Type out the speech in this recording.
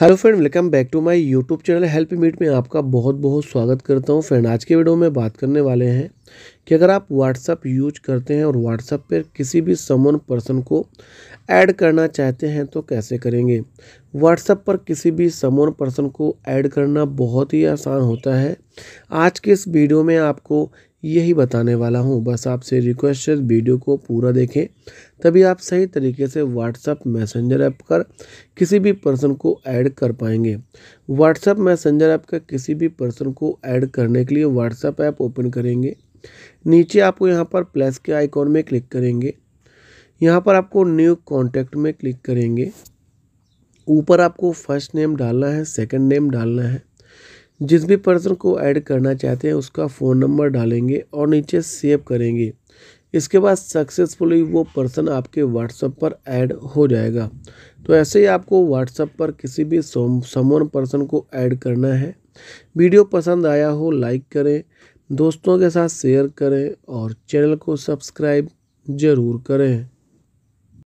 hello friend welcome back to my YouTube channel help meet में आपका बहुत बहुत स्वागत करता हूं फ्रेंड आज के वीडियो में बात करने वाले हैं कि अगर आप व्हाट्सअप यूज करते हैं और व्हाट्सअप पर किसी भी समन पर्सन को ऐड करना चाहते हैं तो कैसे करेंगे व्हाट्सअप पर किसी भी समन पर्सन को ऐड करना बहुत ही आसान होता है आज के इस वीडियो में आपको यही बताने वाला हूँ बस आपसे रिक्वेस्ट है वीडियो को पूरा देखें तभी आप सही तरीके से व्हाट्सअप मैसेंजर ऐप कर किसी भी पर्सन को ऐड कर पाएंगे व्हाट्सअप मैसेंजर ऐप का किसी भी पर्सन को ऐड करने के लिए व्हाट्सअप ऐप ओपन करेंगे नीचे आपको यहाँ पर प्लस के आइकॉन में क्लिक करेंगे यहाँ पर आपको न्यू कॉन्टैक्ट में क्लिक करेंगे ऊपर आपको फर्स्ट नेम डालना है सेकंड नेम डालना है जिस भी पर्सन को ऐड करना चाहते हैं उसका फ़ोन नंबर डालेंगे और नीचे सेव करेंगे इसके बाद सक्सेसफुली वो पर्सन आपके व्हाट्सएप पर ऐड हो जाएगा तो ऐसे ही आपको व्हाट्सएप पर किसी भी समवन पर्सन को ऐड करना है वीडियो पसंद आया हो लाइक करें दोस्तों के साथ शेयर करें और चैनल को सब्सक्राइब ज़रूर करें